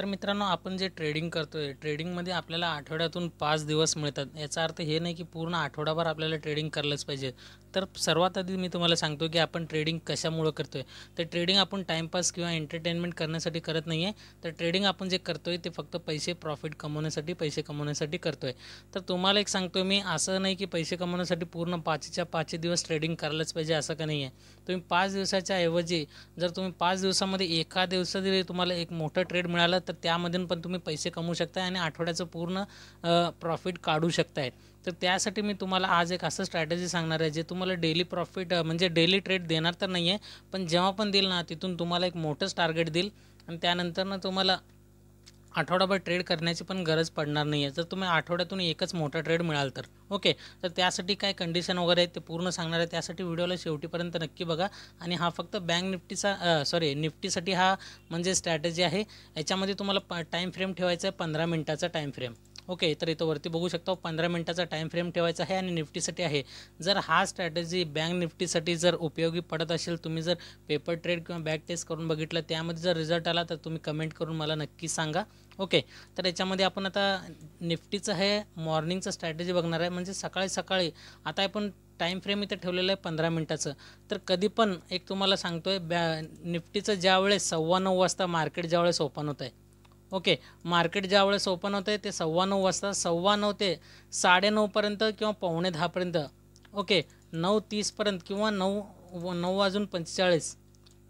तर मित्रांनो आपण जे ट्रेडिंग करतो आहे ट्रेडिंगमध्ये आपल्याला आठवड्यातून पाच दिवस मिळतात याचा अर्थ हे नाही की पूर्ण आठवडाभर आपल्याला ट्रेडिंग करायलाच पाहिजे तर सर्वात आधी मी तुम्हाला सांगतो की आपण ट्रेडिंग कशामुळं करतो आहे तर ट्रेडिंग आपण टाईमपास किंवा एंटरटेनमेंट करण्यासाठी करत नाही आहे तर ट्रेडिंग आपण जे करतो आहे ते फक्त पैसे प्रॉफिट कमवण्यासाठी पैसे कमवण्यासाठी करतो आहे तर तुम्हाला एक सांगतो मी असं नाही की पैसे कमवण्यासाठी पूर्ण पाचच्या पाच दिवस ट्रेडिंग करायलाच पाहिजे असं का नाही आहे तुम्ही पाच दिवसाच्या ऐवजी जर तुम्ही पाच दिवसामध्ये एका दिवसात जरी तुम्हाला एक मोठं ट्रेड मिळालं तर त्यामधून पण तुम्ही पैसे कमवू शकता आणि आठवड्याचं पूर्ण प्रॉफिट काढू शकताय तर त्यासाठी मी तुम्हाला आज एक असं स्ट्रॅटेजी सांगणार आहे जे तुम्हाला डेली प्रॉफिट म्हणजे डेली ट्रेड देणार तर नाही आहे पण जेव्हा पण देईल ना तिथून तुम्हाला एक मोठंच टार्गेट देईल आणि त्यानंतर ना तुम्हाला आठवडाभर ट्रेड करण्याची पण गरज पडणार नाही आहे जर तुम्ही आठवड्यातून एकच मोठा ट्रेड मिळाल तर ओके तर त्यासाठी काय कंडिशन वगैरे आहेत ते पूर्ण सांगणार आहे त्यासाठी व्हिडिओला शेवटीपर्यंत नक्की बघा आणि हा फक्त बँक निफ्टीचा सॉरी निफ्टीसाठी हा म्हणजे स्ट्रॅटेजी आहे याच्यामध्ये तुम्हाला प टाईम फ्रेम ठेवायचा आहे पंधरा मिनटाचा टाईम फ्रेम ओके तर इथं वरती बघू शकतो पंधरा मिनटाचा टाइम फ्रेम ठेवायचा आहे आणि निफ्टीसाठी आहे जर हा स्ट्रॅटेजी बँक निफ्टीसाठी जर उपयोगी पडत असेल तुम्ही जर पेपर ट्रेड किंवा बॅक टेस्ट करून बघितलं त्यामध्ये जर रिझल्ट आला तर तुम्ही कमेंट करून मला नक्की सांगा ओके तर याच्यामध्ये आपण आता निफ्टीचं हे मॉर्निंगचं स्ट्रॅटेजी बघणार आहे म्हणजे सकाळी सकाळी आता आपण टाईम फ्रेम इथं ठेवलेलं आहे पंधरा मिनटाचं तर कधी पण एक तुम्हाला सांगतो आहे बॅ निफ्टीचं ज्यावेळेस सव्वा नऊ वाजता मार्केट ज्यावेळेस ओपन होतं आहे ओके मार्केट ज्या वेळेस ओपन होते ते सव्वा नऊ वाजता सव्वा नऊ ते साडेनऊपर्यंत किंवा पावणे दहापर्यंत ओके नऊ तीसपर्यंत किंवा नऊ नऊ वाजून पंचेचाळीस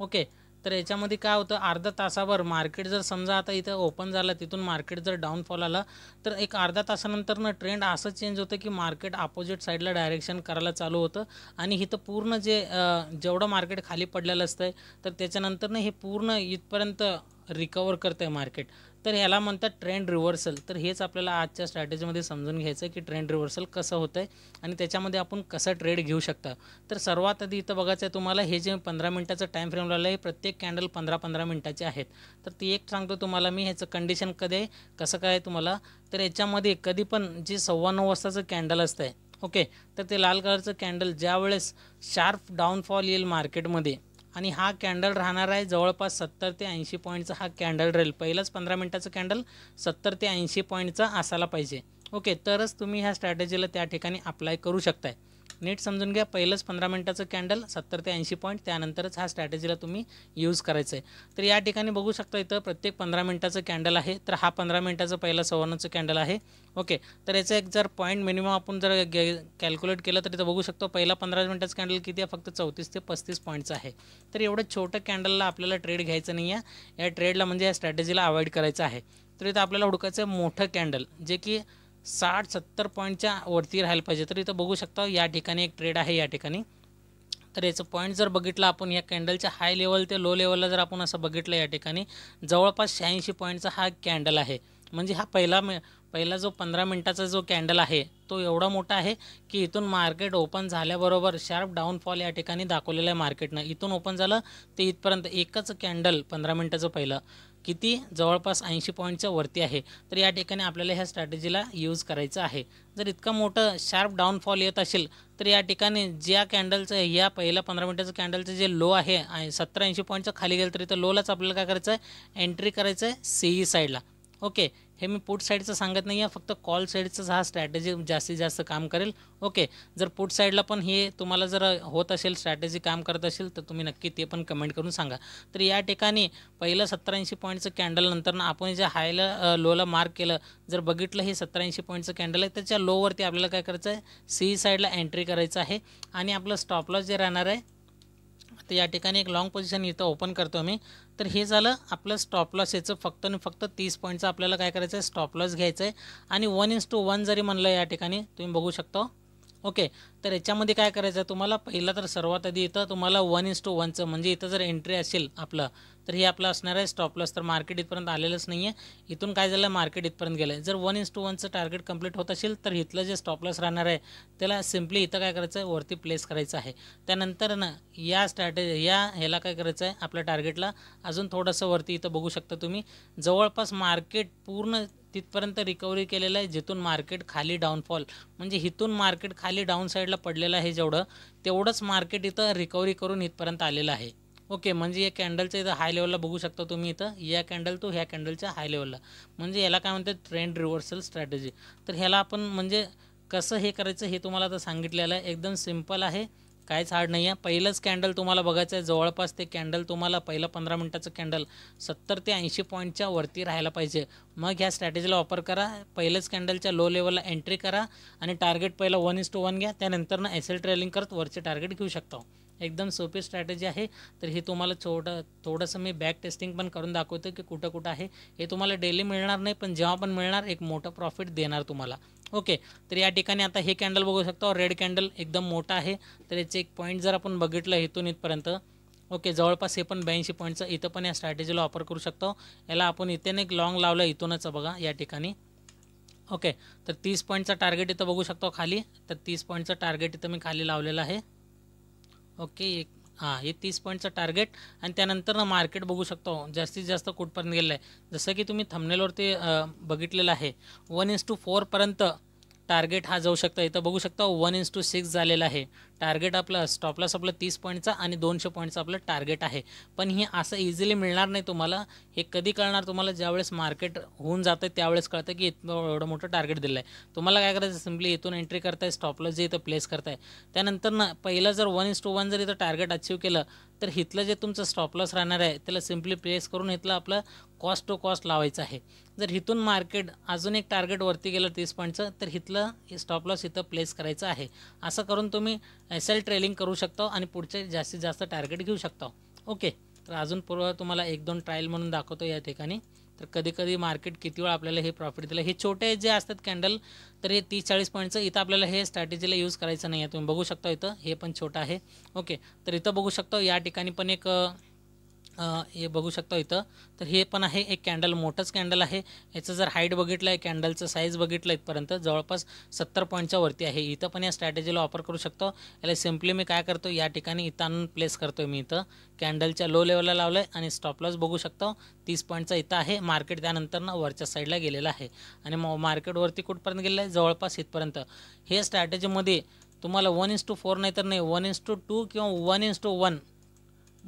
ओके तर याच्यामध्ये काय होतं अर्धा तासावर मार्केट जर समजा आता इथं ओपन झालं तिथून मार्केट जर डाऊनफॉल आलं तर एक अर्धा तासानंतरनं ट्रेंड असं चेंज होतं की मार्केट ऑपोजिट साईडला डायरेक्शन करायला चालू होतं आणि इथं पूर्ण जे जेवढं मार्केट खाली पडलेलं असतं तर तर त्याच्यानंतरनं हे पूर्ण इथपर्यंत रिकवर करतं आहे मार्केट तर ह्याला म्हणतात ट्रेंड रिव्हर्सल तर हेच आपल्याला आजच्या स्ट्रॅटेजीमध्ये समजून घ्यायचं आहे की ट्रेंड रिव्हर्सल कसं होतं आहे आणि त्याच्यामध्ये आपण कसं ट्रेड घेऊ शकता तर सर्वात आधी इथं बघायचं आहे तुम्हाला हे जे पंधरा मिनटाचं टाईम फ्रेम लावलं आहे प्रत्येक कॅन्डल पंधरा पंधरा मिनटाचे आहेत तर ती एक सांगतो तुम्हाला मी ह्याचं कंडिशन कधी आहे कसं काय तुम्हाला तर याच्यामध्ये कधी पण जे सव्वा नऊ वाजताचं कॅन्डल असतं आहे ओके तर ते लाल कलरचं कॅन्डल ज्यावेळेस शार्प डाऊनफॉल येईल मार्केटमध्ये आणि हा कॅन्डल राहणार आहे जवळपास सत्तर ते ऐंशी पॉईंटचा हा कॅन्डल राहील पहिलाच पंधरा मिनटाचं कॅन्डल सत्तर ते ऐंशी पॉईंटचा असायला पाहिजे ओके तरच तुम्ही ह्या स्ट्रॅटेजीला त्या ठिकाणी अप्लाय करू शकताय नीट समजून घ्या पहिलंच पंधरा मिनटाचं कॅन्डल सत्तर ते ऐंशी पॉईंट त्यानंतरच हा स्ट्रॅटेजीला तुम्ही यूज करायचं आहे तर या ठिकाणी बघू शकता इथं प्रत्येक पंधरा मिनटाचं कॅन्डल आहे तर हा पंधरा मिनटाचं पहिला सवर्णचं कॅन्डल आहे ओके तर याचं एक जर पॉईंट मिनिमम आपण जर कॅल्क्युलेट केलं तर इथं बघू शकतो पहिला पंधरा मिनटाचं कॅन्डल किती आहे फक्त चौतीस ते पस्तीस पॉईंटचं आहे तर एवढं छोटं कॅन्डलला आपल्याला ट्रेड घ्यायचं नाही आहे या ट्रेडला म्हणजे या स्ट्रॅटेजीला अवॉइड करायचं आहे तर इथं आपल्याला हुडकायचं मोठं कॅन्डल जे की साठ सत्तर पॉईंटच्या वरती राहायला पाहिजे तर इथं बघू शकता या ठिकाणी एक ट्रेड आहे या ठिकाणी तर याचं पॉईंट जर बघितलं आपण या कॅन्डलच्या हाय लेवल ते लो लेवलला जर आपण असं बघितलं या ठिकाणी जवळपास शहाऐंशी पॉईंटचा हा कॅन्डल आहे म्हणजे हा पहिला मे पहिला जो पंधरा मिनटाचा जो कॅन्डल आहे तो एवढा मोठा आहे की इथून मार्केट ओपन झाल्याबरोबर शार्प डाऊनफॉल या ठिकाणी दाखवलेला आहे मार्केटनं इथून ओपन झालं ते इथपर्यंत एकच कॅन्डल पंधरा मिनटाचं पहिलं किती जवळपास ऐंशी पॉईंटच्या वरती आहे तर या ठिकाणी आपल्याला ह्या स्ट्रॅटेजीला यूज करायचं आहे जर इतकं मोठं शार्प डाऊनफॉल येत असेल तर या ठिकाणी ज्या कॅन्डलचं या पहिल्या पंधरा मिनटाचं कॅन्डलचं जे लो आहे सत्तर ऐंशी पॉईंटचं खाली गेलं तरी तर लोलाच आपल्याला काय करायचं आहे एंट्री करायचं आहे सीई e साईडला ओके हे मी पुट साईडचं सांगत नाही आहे फक्त कॉल साइडचं हा स्ट्रॅटेजी जास्तीत जास्त काम करेल ओके जर पुट साईडला पण हे तुम्हाला जर होत असेल स्ट्रॅटेजी काम करत असेल तर तुम्ही नक्की ते पण कमेंट करून सांगा तर या ठिकाणी पहिलं सत्तरऐंशी पॉईंटचं कॅन्डल नंतर आपण जे हायला लोला मार्क केलं जर बघितलं हे सत्त्याऐंशी पॉईंटचं कॅन्डल आहे त्याच्या लोवरती आपल्याला काय करायचं आहे सी साईडला एंट्री करायचं आहे आणि आपलं स्टॉपलॉस जे राहणार आहे तर या ठिकाणी एक लाँग पोझिशन इथं ओपन करतो मी तर हे झालं आपलं स्टॉप लॉस याचं फक्त आणि फक्त तीस पॉईंटचं आपल्याला काय करायचं आहे स्टॉप लॉस घ्यायचं आहे आणि वन इंस टू वन जरी म्हणलं या ठिकाणी तुम्ही बघू शकता ओके तर याच्यामध्ये काय करायचं आहे तुम्हाला पहिला तर सर्वात आधी इथं तुम्हाला वन इज टू वनचं म्हणजे इथं जर एंट्री असेल आपलं तर हे आपलं असणार आहे स्टॉपलॉस तर मार्केट इथपर्यंत आलेलंच नाही आहे इथून काय झालं मार्केट इथपर्यंत गेलं जर वन इन्स टू वनचं टार्गेट कंप्लीट होत असेल तर इथलं जे स्टॉपलॉस राहणार आहे त्याला सिम्पली इथं काय करायचं आहे वरती प्लेस करायचं आहे त्यानंतर ना या स्ट्रॅटेजी या ह्याला काय करायचं आहे आपल्या टार्गेटला अजून थोडंसं वरती इथं बघू शकता तुम्ही जवळपास मार्केट पूर्ण तिथपर्यंत रिकव्हरी केलेलं आहे जिथून मार्केट खाली डाऊनफॉल म्हणजे इथून मार्केट खाली डाऊन साईडला आपल्याला पडलेलं आहे जेवढं तेवढंच मार्केट इथं रिकव्हरी करून इथपर्यंत आलेलं आहे ओके म्हणजे या कॅन्डलच्या इथं हाय लेवलला बघू शकता तुम्ही इथं या कॅन्डल तो ह्या कॅन्डलच्या हाय लेवलला म्हणजे याला काय म्हणतात ट्रेंड रिव्हर्सल स्ट्रॅटेजी तर ह्याला आपण म्हणजे कसं हे करायचं हे तुम्हाला आता सांगितलेलं आहे एकदम सिम्पल आहे काहीच हार्ड नाही आहे पहिलंच कॅन्डल तुम्हाला बघायचं आहे जवळपास ते कॅन्डल तुम्हाला पहिलं पंधरा मिनटाचं कॅन्डल सत्तर ते ऐंशी पॉईंटच्या वरती राहायला पाहिजे मग ह्या स्ट्रॅटेजीला वापर करा पहिलंच कॅन्डलच्या लो लेवलला एंट्री करा आणि टार्गेट पहिलं वन इज टू वन घ्या त्यानंतर ना एसेल ट्रेलिंग करत वरचे टार्गेट घेऊ शकता एकदम सोपी स्ट्रॅटेजी आहे तर हे तुम्हाला छोटं थोडंसं मी बॅक टेस्टिंग पण करून दाखवतो की कुठं कुठं आहे हे तुम्हाला डेली मिळणार नाही पण जेव्हा पण मिळणार एक मोठं प्रॉफिट देणार तुम्हाला ओके तर या ठिकाणी आता हे कॅन्डल बघू शकतो रेड कॅन्डल एकदम मोठा आहे तर याचे एक पॉईंट जर आपण बघितलं इथून इथपर्यंत ओके जवळपास हे पण ब्याऐंशी पॉईंटचं इथं पण या स्ट्रॅटेजीला वापर करू शकतो याला आपण इथे एक लाँग लावलं इथूनच बघा या ठिकाणी ओके तर तीस पॉईंटचा टार्गेट इथं बघू शकतो खाली तर तीस पॉईंटचं टार्गेट इथं मी खाली लावलेलं आहे ओके एक हां हे तीस पॉईंटचं टार्गेट आणि त्यानंतर ना मार्केट बघू शकतो जास्तीत जास्त कुठपर्यंत गेलेलं आहे जसं की तुम्ही थमनेलवरती बघितलेलं आहे वन इंस टू फोरपर्यंत टार्गेट हा जाऊ शकता इथं बघू शकता वन इंस टू सिक्स झालेला आहे टार्गेट आपलं स्टॉपलॉस आपलं तीस पॉईंटचा आणि दोनशे पॉईंटचं आपलं टार्गेट आहे पण हे असं इझिली मिळणार नाही तुम्हाला हे कधी कळणार तुम्हाला ज्यावेळेस मार्केट होऊन जातं त्यावेळेस कळतं की इथं एवढं मोठं टार्गेट दिलं आहे तुम्हाला काय करायचं सिम्पली इथून एंट्री करताय स्टॉपलॉस जे इथं प्लेस करताय त्यानंतर ना पहिलं जर वन इस टू वन जर इथं टार्गेट अचीव्ह केलं तर हिथलं जे तुमचं स्टॉपलॉस राहणार आहे त्याला सिम्पली प्लेस करून इथलं आपलं कॉस्ट टू कॉस्ट लावायचं आहे जर इथून मार्केट अजून एक टार्गेट वरती गेलं तीस पॉईंटचं तर हिथलं स्टॉपलॉस इथं प्लेस करायचं आहे असं करून तुम्ही एल ट्रेलिंग करू शकतो आणि पुढचे जास्तीत जास्त टार्गेट घेऊ शकतो ओके तर अजून पूर्व तुम्हाला एक दोन ट्रायल म्हणून दाखवतो या ठिकाणी तर कधी कधी मार्केट किती वेळ आपल्याला हे प्रॉफिट दिलं हे छोटे जे असतात कॅन्डल तर हे तीस चाळीस पॉईंटचं इथं आपल्याला हे स्ट्रॅटेजीला यूज करायचं नाही आहे तुम्ही बघू शकता इथं हे पण छोटं आहे ओके तर इथं बघू शकतो या ठिकाणी पण एक हे बघू शकता इथं तर हे पण आहे एक कॅन्डल मोठंच कॅन्डल आहे याचं जर हाईट बघितलं आहे कॅन्डलचं साईज बघितलं इथपर्यंत जवळपास सत्तर पॉईंटच्या वरती आहे इथं पण या स्ट्रॅटेजीला वापर करू शकतो याला सिम्पली मी काय करतो या ठिकाणी इथं आणून प्लेस करतो मी इथं कॅन्डलच्या लो लेवलला लावलं आहे आणि स्टॉपलॉस बघू शकतो तीस पॉईंटचा इथं आहे मार्केट त्यानंतर ना वरच्या साईडला गेलेलं आहे आणि मग मार्केटवरती कुठपर्यंत गेलेलं आहे जवळपास इथपर्यंत हे स्ट्रॅटेजीमध्ये तुम्हाला वन इंस टू फोर नाही तर नाही वन इंस टू टू किंवा one is to one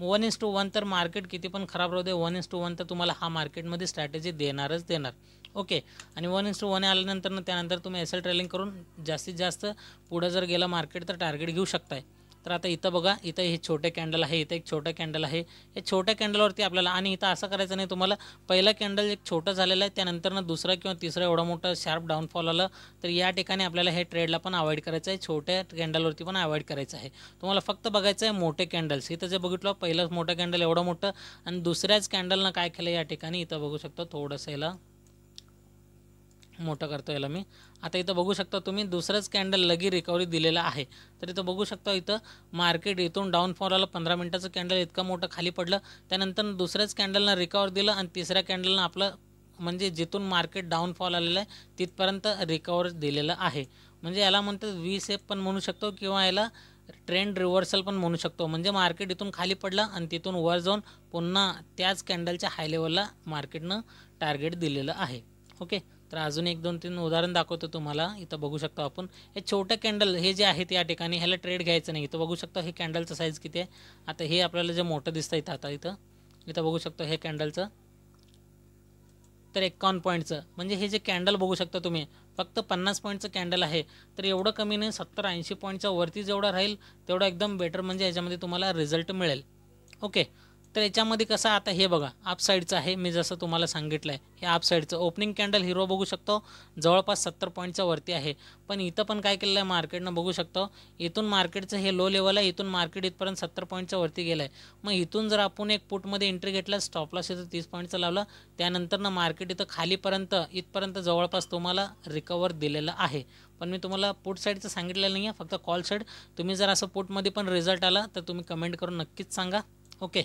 one is to one तर मार्केट किती पण खराब राहू दे वन इज टू वन तर तुम्हाला हा मार्केटमध्ये स्ट्रॅटेजी देणारच देणार ओके आणि वन इज टू वन आल्यानंतर त्यानंतर तुम्ही एस एल ट्रेलिंग करून जास्तीत जास्त पुढं जर गेला मार्केट तर टार्गेट घेऊ शकताय तर आता इथं बघा इथं हे छोटे कॅन्डल आहे इथं एक छोटं कॅन्डल आहे हे छोट्या कॅन्डलवरती आपल्याला आणि इथं असं करायचं नाही तुम्हाला पहिला कॅन्डल एक छोटं झालेलं आहे त्यानंतरनं दुसरं किंवा तिसरा एवढं मोठं शार्प डाऊनफॉल आलं तर या ठिकाणी आपल्याला हे ट्रेडला पण अवॉइड करायचं आहे छोट्या कॅन्डलवरती पण अवॉइड करायचं आहे तुम्हाला फक्त बघायचं आहे मोठे कॅन्डल्स इथं जे बघितलं पहिलंच मोठं कॅन्डल एवढं मोठं आणि दुसऱ्याच कॅन्डलनं काय केलं या ठिकाणी इथं बघू शकतो थोडंसं याला मोठं करतो याला मी आता इथं बघू शकता तुम्ही दुसरंच कॅन्डल लगी रिकवरी दिलेलं आहे तर इथं बघू शकता इथं मार्केट इथून डाऊनफॉल आलं पंधरा मिनटाचं कॅन्डल इतकं मोठं खाली पडलं त्यानंतर दुसऱ्याच कॅन्डलनं रिकवर दिलं आणि तिसऱ्या कॅन्डलनं आपलं म्हणजे जिथून मार्केट डाऊनफॉल आलेलं आहे तिथपर्यंत रिकवर दिलेलं आहे म्हणजे याला म्हणतात वी सेप पण म्हणू शकतो किंवा याला ट्रेंड रिव्हर्सल पण म्हणू शकतो म्हणजे मार्केट इथून खाली पडला आणि तिथून वर जाऊन पुन्हा त्याच कॅन्डलच्या हाय लेवलला मार्केटनं टार्गेट दिलेलं आहे ओके तर अजून एक दोन तीन उदाहरण दाखवतो तुम्हाला इथं बघू शकतो आपण हे छोटं कॅन्डल हे जे आहेत या ठिकाणी ह्याला ट्रेड घ्यायचं नाही इथं बघू शकतो हे कॅन्डलचं साईज किती आहे आता हे आपल्याला जे मोठं दिसतं इथं आता इथं इथं बघू शकतो हे कॅन्डलचं तर एकावन्न पॉईंटचं म्हणजे हे जे कॅन्डल बघू शकता तुम्ही फक्त पन्नास पॉईंटचं कॅन्डल आहे तर एवढं कमी नाही सत्तर ऐंशी पॉईंटच्या वरती जेवढा राहील तेवढं एकदम बेटर म्हणजे याच्यामध्ये तुम्हाला रिझल्ट मिळेल ओके तर याच्यामध्ये कसं आता हे बघा साईडचं आहे मी जसं तुम्हाला सांगितलं आहे हे साईडचं ओपनिंग कॅन्डल हिरो बघू शकतो जवळपास सत्तर पॉईंटच्या वरती आहे पण इथं पण काय केलेलं आहे मार्केटनं बघू शकतो इथून मार्केटचं हे लो लेवल आहे इथून मार्केट इथपर्यंत सत्तर पॉईंटच्या वरती गेलं आहे मग इथून जर आपण एक पुटमध्ये एंट्री घेतला स्टॉपलॉस इथं तीस पॉईंटचं लावलं त्यानंतरनं मार्केट इथं खालीपर्यंत इथपर्यंत जवळपास तुम्हाला रिकवर दिलेलं आहे पण मी तुम्हाला पुट साईडचं सांगितलेलं नाही आहे फक्त कॉल साईड तुम्ही जर असं पुटमध्ये पण रिझल्ट आला तर तुम्ही कमेंट करून नक्कीच सांगा ओके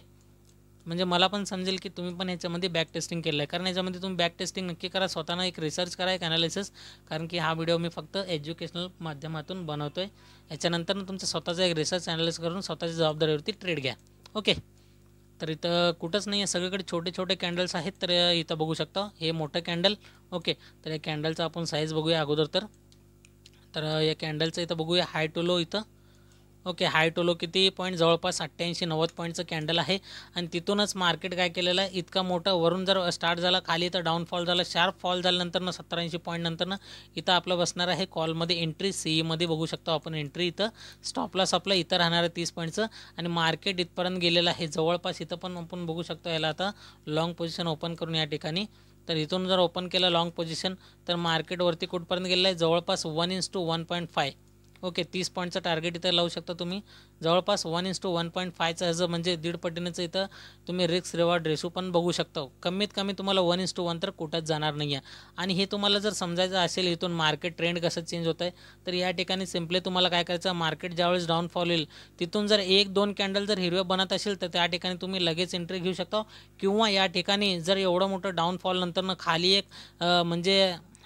म्हणजे मला पण समजेल की तुम्ही पण याच्यामध्ये बॅक टेस्टिंग केलं आहे कारण याच्यामध्ये तुम्ही बॅक टेस्टिंग नक्की करा स्वतःना एक रिसर्च करा एक ॲनालिसिस कारण की हा व्हिडिओ मी फक्त एज्युकेशनल माध्यमातून बनवतो आहे याच्यानंतर तुमचा स्वतःचा एक रिसर्च ॲनालिस करून स्वतःच्या जबाबदारीवरती ट्रेड घ्या ओके तर इथं कुठंच नाही आहे सगळीकडे छोटे छोटे कॅन्डल्स आहेत तर इथं बघू शकता हे मोठं कॅन्डल ओके तर या कॅन्डलचा आपण साईज बघूया अगोदर तर तर या कॅन्डलचं इथं बघूया हाय टू लो इथं ओके हाय टोलो किती पॉईंट जवळपास अठ्ठ्याऐंशी नव्वद पॉईंटचं कॅन्डल आहे आणि तिथूनच मार्केट काय केलेलं आहे इतका मोठं वरून जर स्टार्ट झाला खाली तर डाऊनफॉल झाला शार्प फॉल झाल्यानंतर ना सत्तरऐंशी ना इथं आपलं बसणार आहे कॉलमध्ये एंट्री सीईमध्ये बघू शकतो आपण एंट्री इथं स्टॉपलास आपलं इथं राहणार आहे तीस पॉईंटचं आणि मार्केट इथपर्यंत गेलेलं आहे जवळपास इथं पण आपण बघू शकतो याला आता लाँग पोझिशन ओपन करून या ठिकाणी तर इथून जर ओपन केलं लाँग पोझिशन तर मार्केटवरती कुठपर्यंत गेलेलं आहे जवळपास one is to one point five okay तीस पॉईंटचं टार्गेट इथं लावू शकता तुम्ही जवळपास one is to one point फायचं ह्याचं म्हणजे दीड पटीनेचं इथं तुम्ही रिक्स रिवॉर्ड रेशो पण बघू शकता कमीत कमी तुम्हाला वन इंस टू वन तर कुठंच जाणार नाही आहे आणि हे तुम्हाला जर समजायचं असेल इथून मार्केट ट्रेंड कसं चेंज होत आहे तर या ठिकाणी सिम्पली तुम्हाला काय करायचं मार्केट ज्यावेळेस डाऊनफॉल होईल तिथून जर एक दोन कॅन्डल जर हिरव्या बनत असेल तर त्या ठिकाणी तुम्ही लगेच एंट्री घेऊ शकता किंवा या ठिकाणी जर एवढं मोठं डाऊनफॉल नंतरनं खाली एक म्हणजे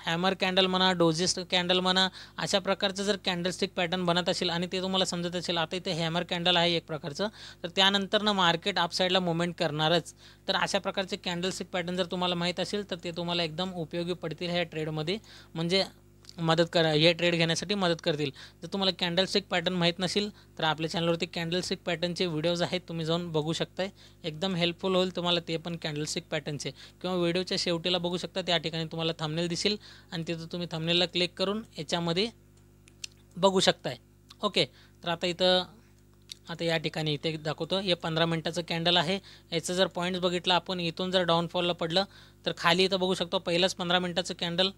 हॅमर कॅन्डल म्हणा डोजेस्ट कॅन्डल म्हणा अशा प्रकारचं जर कॅन्डलस्टिक पॅटर्न बनत असेल आणि ते तुम्हाला समजत असेल आता इथे हॅमर कॅन्डल आहे एक प्रकारचं तर त्यानंतर ना मार्केट अपसाईडला मुवमेंट करणारच तर अशा प्रकारचे कॅन्डलस्टिक पॅटर्न जर तुम्हाला माहीत असेल तर ते तुम्हाला एकदम उपयोगी पडतील ह्या ट्रेडमध्ये म्हणजे मदत करा हे ट्रेड घेण्यासाठी मदत करतील जर तुम्हाला कॅन्डलस्टिक पॅटर्न माहीत नसेल तर आपल्या चॅनलवरती कॅन्डलस्टिक पॅटर्नचे व्हिडिओज आहेत तुम्ही जाऊन बघू शकताय एकदम हेल्पफुल होईल तुम्हाला ते पण कॅन्डलस्टिक पॅटर्नचे किंवा व्हिडिओच्या शेवटीला बघू शकता त्या ठिकाणी तुम्हाला थमनेल दिसेल आणि तिथं तुम्ही थंबनेलला क्लिक करून याच्यामध्ये बघू शकताय ओके तर आता इथं आता या ठिकाणी इथे दाखवतो हे पंधरा मिनटाचं कॅन्डल आहे याचं जर पॉईंट्स बघितलं आपण इथून जर डाऊनफॉलला पडलं तर खाली इथं बघू शकतो पहिलंच पंधरा मिनटाचं कॅन्डल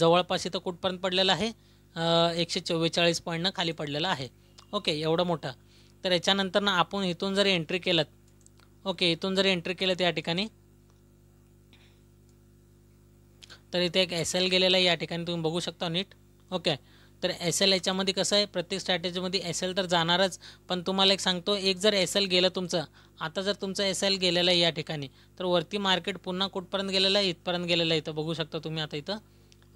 जवळपास इथं कुठपर्यंत पडलेलं आहे एकशे चव्वेचाळीस पॉईंटनं खाली पडलेलं आहे ओके एवढा मोठं तर याच्यानंतर ना आपण इथून जर एंट्री केलं ओके इथून जर एंट्री केलं या ठिकाणी तर इथे एक एस एल गेलेला आहे या ठिकाणी तुम्ही बघू शकता नीट ओके तर एस एल याच्यामध्ये कसं आहे प्रत्येक स्ट्रॅटेजीमध्ये एस एल तर जाणारच पण तुम्हाला एक सांगतो एक जर एस एल गेलं तुमचं आता जर तुमचं एस एल गेलेलं आहे या ठिकाणी तर वरती मार्केट पुन्हा कुठपर्यंत गेलेलं आहे इथपर्यंत गेलेलं आहे इथं बघू शकता तुम्ही आता इथं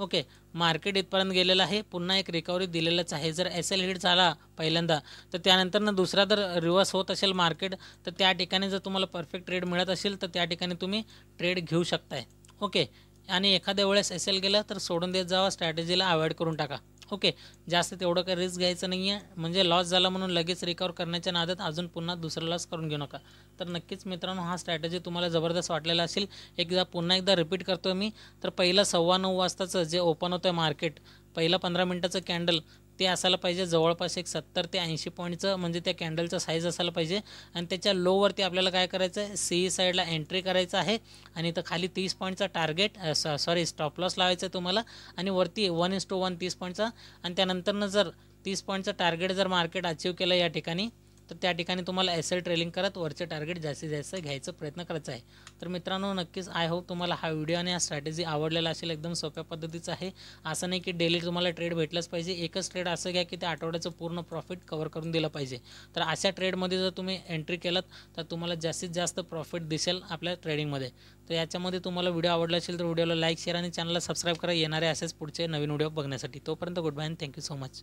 ओके मार्केट इथपर्यंत गेलेलं आहे पुन्हा एक रिकव्हरी दिलेलंच आहे जर एस एल हिट झाला पहिल्यांदा तर त्यानंतर ना दुसरा जर रिव्हर्स होत असेल मार्केट तर त्या ठिकाणी जर तुम्हाला परफेक्ट ट्रेड मिळत असेल तर त्या ठिकाणी तुम्ही ट्रेड घेऊ शकताय ओके आणि एखाद्या वेळेस एस एल गेलं तर सोडून देत जावा स्ट्रॅटेजीला अवॉइड करून टाका ओके जास्त तेवढं काही रिस्क घ्यायचं नाही आहे म्हणजे लॉस झाला म्हणून लगेच रिकवर करण्याच्या नादात अजून पुन्हा दुसरा लॉस करून घेऊ नका तर नक्कीच मित्रांनो हा स्ट्रॅटजी तुम्हाला जबरदस्त वाटलेला असेल एकदा पुन्हा एकदा रिपीट करतो मी तर पहिलं सव्वा नऊ वाजताचं जे ओपन होतं आहे मार्केट पहिला पंधरा मिनटाचं कॅन्डल ते असायला पाहिजे जवळपास एक सत्तर ते ऐंशी पॉईंटचं म्हणजे त्या कॅन्डलचा साईज असायला पाहिजे आणि त्याच्या लोवरती आपल्याला काय करायचं आहे सी साईडला एंट्री करायचं आहे आणि तर खाली तीस पॉईंटचा टार्गेट सॉरी स्टॉप लॉस लावायचा आहे तुम्हाला आणि वरती वन इस टू वन तीस पॉईंटचा आणि त्यानंतरनं जर तीस पॉईंटचं टार्गेट जर मार्केट अचीव केलं या ठिकाणी तर त्या ठिकाणी तुम्हाला एल ट्रेलिंग करत वरचे टार्गेट जास्तीत जास्त घ्यायचा प्रयत्न करायचा आहे तर मित्रांनो नक्कीच आय होप तुम्हाला हा व्हिडिओ आणि हा स्ट्रॅटेजी आवडलेला असेल एकदम सोप्या पद्धतीचा आहे असं नाही की डेली तुम्हाला ट्रेड भेटलंच पाहिजे एकच ट्रेड असं घ्या की त्या आठवड्याचं पूर्ण प्रॉफिट कवर करून दिलं पाहिजे तर अशा ट्रेडमध्ये जर तुम्ही एंट्री केलात तर तुम्हाला जास्तीत जास्त प्रॉफिट दिसेल आपल्या ट्रेडिंगमध्ये तर याच्यामध्ये तुम्हाला व्हिडिओ आवडला असेल तर व्हिडिओला लाईक शेअर आणि चॅनलला सबस्क्राईब करा येणारे असेच पुढचे नवीन व्हिडिओ बघण्यासाठी तोपर्यंत good bye and thank you so much